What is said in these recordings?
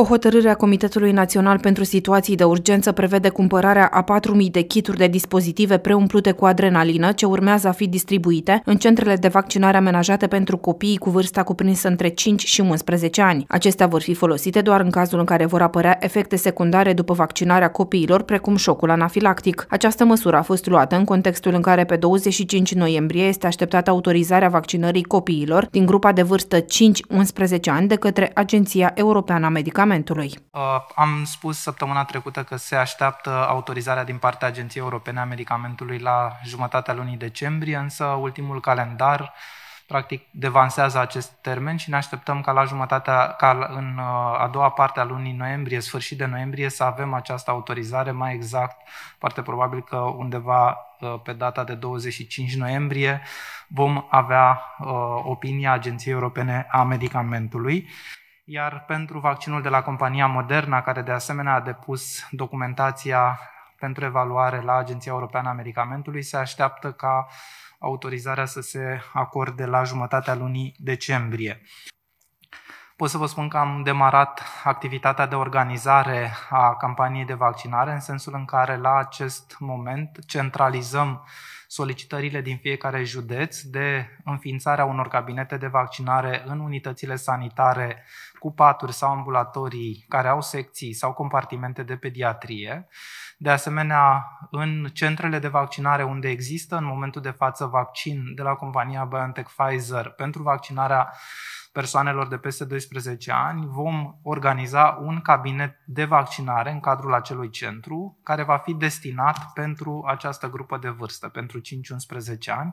O hotărâre a Comitetului Național pentru Situații de Urgență prevede cumpărarea a 4.000 de kituri de dispozitive preumplute cu adrenalină, ce urmează a fi distribuite în centrele de vaccinare amenajate pentru copiii cu vârsta cuprinsă între 5 și 11 ani. Acestea vor fi folosite doar în cazul în care vor apărea efecte secundare după vaccinarea copiilor, precum șocul anafilactic. Această măsură a fost luată în contextul în care pe 25 noiembrie este așteptată autorizarea vaccinării copiilor din grupa de vârstă 5-11 ani de către Agenția Europeană a Medicamentului medicamentului. Uh, am spus săptămâna trecută că se așteaptă autorizarea din partea Agenției Europene a Medicamentului la jumătatea lunii decembrie, însă ultimul calendar practic devansează acest termen și ne așteptăm ca la jumătatea, ca în uh, a doua parte a lunii noiembrie, sfârșit de noiembrie, să avem această autorizare, mai exact, foarte probabil că undeva uh, pe data de 25 noiembrie vom avea opinia Agenției Europene a Medicamentului iar pentru vaccinul de la compania Moderna, care de asemenea a depus documentația pentru evaluare la Agenția Europeană a Medicamentului, se așteaptă ca autorizarea să se acorde la jumătatea lunii decembrie. Pot să vă spun că am demarat activitatea de organizare a campaniei de vaccinare, în sensul în care la acest moment centralizăm solicitările din fiecare județ de înființarea unor cabinete de vaccinare în unitățile sanitare cu paturi sau ambulatorii care au secții sau compartimente de pediatrie. De asemenea, în centrele de vaccinare unde există în momentul de față vaccin de la compania BioNTech Pfizer pentru vaccinarea persoanelor de peste 12 ani, vom organiza un cabinet de vaccinare în cadrul acelui centru, care va fi destinat pentru această grupă de vârstă, pentru pentru 5-11 ani,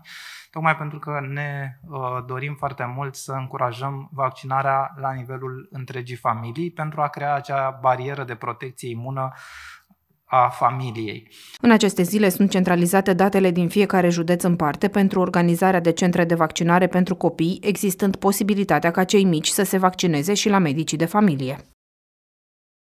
tocmai pentru că ne uh, dorim foarte mult să încurajăm vaccinarea la nivelul întregii familii pentru a crea acea barieră de protecție imună a familiei. În aceste zile sunt centralizate datele din fiecare județ în parte pentru organizarea de centre de vaccinare pentru copii, existând posibilitatea ca cei mici să se vaccineze și la medicii de familie.